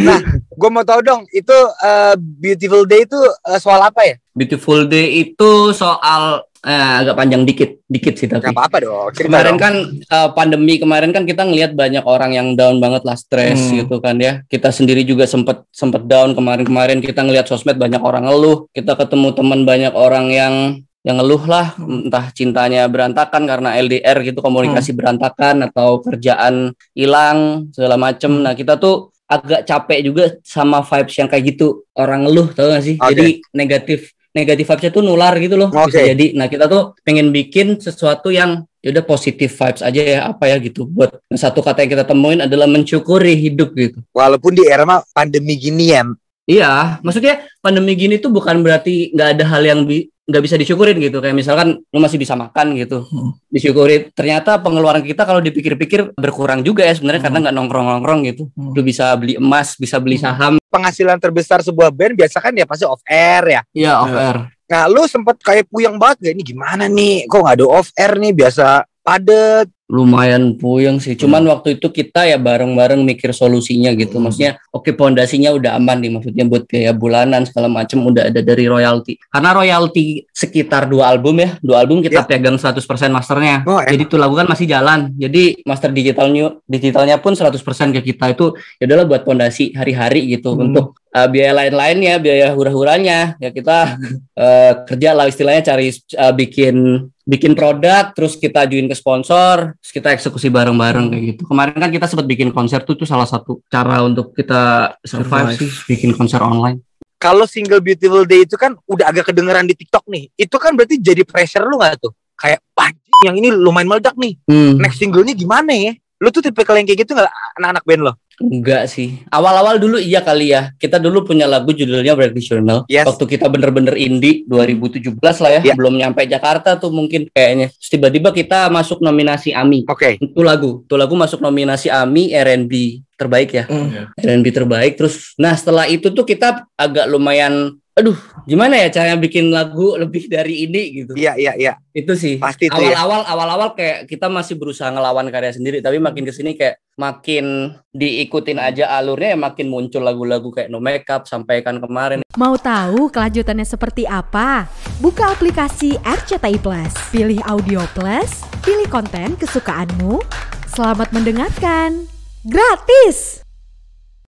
Nah, gue mau tau dong, itu uh, Beautiful Day itu uh, soal apa ya? Beautiful Day itu soal eh, agak panjang dikit, dikit sih tapi. apa-apa dong. Kemarin dong. kan uh, pandemi kemarin kan kita ngelihat banyak orang yang down banget lah, stres hmm. gitu kan ya. Kita sendiri juga sempet sempet down kemarin-kemarin. Kita ngelihat sosmed banyak orang ngeluh. Kita ketemu teman banyak orang yang yang ngeluh lah entah cintanya berantakan karena LDR gitu komunikasi hmm. berantakan atau kerjaan hilang segala macem hmm. nah kita tuh agak capek juga sama vibes yang kayak gitu orang ngeluh tau gak sih okay. jadi negatif negatif vibesnya tuh nular gitu loh okay. bisa jadi nah kita tuh pengen bikin sesuatu yang yaudah positif vibes aja ya apa ya gitu buat satu kata yang kita temuin adalah mensyukuri hidup gitu walaupun di era pandemi gini ya Iya, maksudnya pandemi gini tuh bukan berarti nggak ada hal yang nggak bisa disyukurin gitu kayak misalkan lu masih bisa makan gitu hmm. disyukuri ternyata pengeluaran kita kalau dipikir-pikir berkurang juga ya sebenarnya hmm. karena nggak nongkrong-nongkrong gitu hmm. lu bisa beli emas bisa beli hmm. saham penghasilan terbesar sebuah band biasa kan ya pasti off air ya iya off iya. air nah lu sempet kayak puyeng banget gak ini gimana nih kok nggak ada off air nih biasa padet lumayan puyeng sih. Cuman hmm. waktu itu kita ya bareng-bareng mikir solusinya gitu. Hmm. Maksudnya oke okay, pondasinya udah aman nih maksudnya buat kayak bulanan segala macem udah ada dari royalti. Karena royalti sekitar dua album ya. Dua album kita yeah. pegang 100% masternya. Oh, Jadi itu lagu kan masih jalan. Jadi master digitalnya digitalnya pun 100% ke kita itu ya adalah buat pondasi hari-hari gitu hmm. untuk uh, biaya lain-lainnya, biaya hura-huranya ya kita uh, kerja lah istilahnya cari uh, bikin bikin produk, terus kita ajuin ke sponsor, terus kita eksekusi bareng-bareng kayak gitu. Kemarin kan kita sempat bikin konser tuh, tuh salah satu cara untuk kita survive, survive. sih, bikin konser online. Kalau single Beautiful Day itu kan udah agak kedengeran di TikTok nih, itu kan berarti jadi pressure lu gak tuh? Kayak, panjang yang ini lumayan meledak nih, hmm. next ini gimana ya? Lu tuh tipe kalian kayak gitu nggak anak-anak band lo? Enggak sih. Awal-awal dulu iya kali ya. Kita dulu punya lagu judulnya Breakfast Journal. Yes. Waktu kita bener-bener indie 2017 lah ya. Yeah. Belum nyampe Jakarta tuh mungkin kayaknya. tiba-tiba kita masuk nominasi AMI. Oke. Okay. Itu lagu. Itu lagu masuk nominasi AMI R&B terbaik ya. Mm. R&B terbaik. Terus nah setelah itu tuh kita agak lumayan aduh gimana ya cara bikin lagu lebih dari ini gitu iya iya iya itu sih pasti ya. awal-awal ya. awal-awal kayak kita masih berusaha ngelawan karya sendiri tapi makin kesini kayak makin diikutin aja alurnya ya makin muncul lagu-lagu kayak no makeup sampaikan kemarin mau tahu kelanjutannya seperti apa buka aplikasi RCTI Plus pilih audio plus pilih konten kesukaanmu selamat mendengarkan gratis